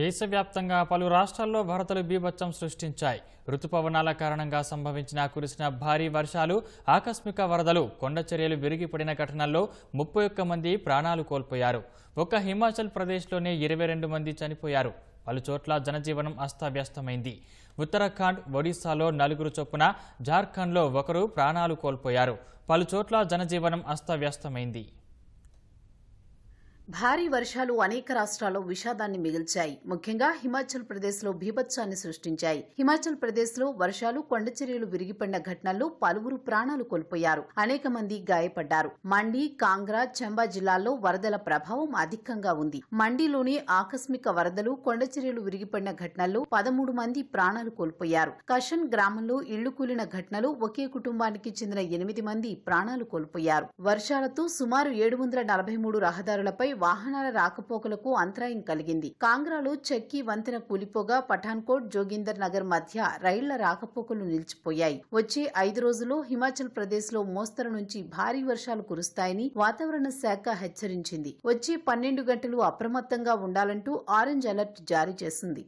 దేశవ్యాప్తంగా పలు రాష్ట్రాల్లో వరదలు బీభత్సం సృష్టించాయి రుతుపవనాల కారణంగా సంభవించిన కురిసిన భారీ వర్షాలు ఆకస్మిక వరదలు కొండచర్యలు విరిగిపడిన ఘటనల్లో ముప్పై ఒక్క మంది ప్రాణాలు కోల్పోయారు ఒక్క హిమాచల్ ప్రదేశ్లోనే ఇరవై రెండు మంది చనిపోయారు పలుచోట్ల జనజీవనం అస్తవ్యస్తమైంది ఉత్తరాఖండ్ ఒడిశాలో నలుగురు చొప్పున జార్ఖండ్లో ఒకరు ప్రాణాలు కోల్పోయారు పలుచోట్ల జనజీవనం అస్తవ్యస్తమైంది భారీ వర్షాలు అనేక రాష్ట్రాల్లో విషాదాన్ని మిగిల్చాయి ముఖ్యంగా హిమాచల్ ప్రదేశ్ లో భీభత్సాన్ని సృష్టించాయి హిమాచల్ ప్రదేశ్ లో వర్షాలు కొండచర్యలు విరిగిపడిన ఘటనల్లో పలువురు ప్రాణాలు కోల్పోయారు అనేక మంది గాయపడ్డారు మండి కాంగ్రా చంబా జిల్లాల్లో వరదల ప్రభావం అధికంగా ఉంది మండిలోని ఆకస్మిక వరదలు కొండచర్యలు విరిగిపడిన ఘటనల్లో పదమూడు మంది ప్రాణాలు కోల్పోయారు కషన్ గ్రామంలో ఇళ్లు కూలిన ఘటనలో ఒకే కుటుంబానికి చెందిన ఎనిమిది మంది ప్రాణాలు కోల్పోయారు వర్షాలతో సుమారు ఏడు వందల నలభై మూడు రహదారులపై వాహనాల రాకపోకలకు అంతరాయం కలిగింది కాంగ్రాలో చెక్కి వంతెన కూలిపోగా పఠాన్కోట్ జోగిందర్ నగర్ మధ్య రైళ్ల రాకపోకలు నిలిచిపోయాయి వచ్చే ఐదు రోజుల్లో హిమాచల్ ప్రదేశ్ లో మోస్తరు నుంచి భారీ వర్షాలు కురుస్తాయని వాతావరణ శాఖ హెచ్చరించింది వచ్చే పన్నెండు గంటలు అప్రమత్తంగా ఉండాలంటూ ఆరెంజ్ అలర్ట్ జారీ చేసింది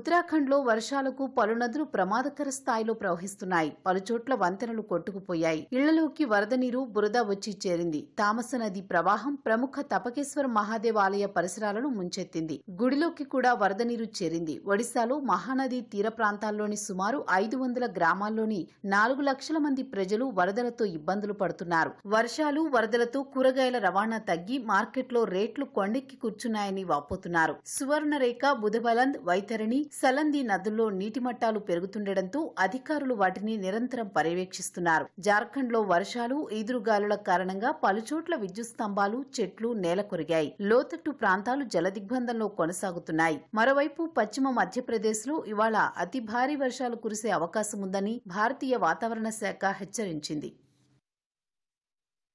ఉత్తరాఖండ్లో వర్షాలకు పలు నదులు ప్రమాదకర స్థాయిలో ప్రవహిస్తున్నాయి పలుచోట్ల వంతెనలు కొట్టుకుపోయాయి ఇళ్లలోకి వరద నీరు బురద వచ్చి చేరింది తామస నది ప్రవాహం ప్రముఖ తపకేశ్వర మహాదేవ ఆలయ పరిసరాలను ముంచెత్తింది గుడిలోకి కూడా వరద నీరు చేరింది ఒడిశాలో మహానది తీర ప్రాంతాల్లోని సుమారు ఐదు వందల గ్రామాల్లోని నాలుగు లక్షల మంది ప్రజలు వరదలతో ఇబ్బందులు పడుతున్నారు వర్షాలు వరదలతో కూరగాయల రవాణా తగ్గి మార్కెట్లో రేట్లు కొండెక్కి కూర్చున్నాయని వాపోతున్నారు సువర్ణరేఖ బుధబలంద్ వైతరణి సలంది నదుల్లో నీటి మట్టాలు పెరుగుతుండటంతో అధికారులు వాటిని నిరంతరం పర్యవేక్షిస్తున్నారు జార్ఖండ్లో వర్షాలు ఈదురుగాలుల కారణంగా పలుచోట్ల విద్యుత్ స్తంభాలు చెట్లు నేల కొరిగాయి లోతట్టు ప్రాంతాలు జలదిగ్బంధంలో కొనసాగుతున్నాయి మరోవైపు పశ్చిమ మధ్యప్రదేశ్లో ఇవాళ అతి భారీ వర్షాలు కురిసే అవకాశం ఉందని భారతీయ వాతావరణ శాఖ హెచ్చరించింది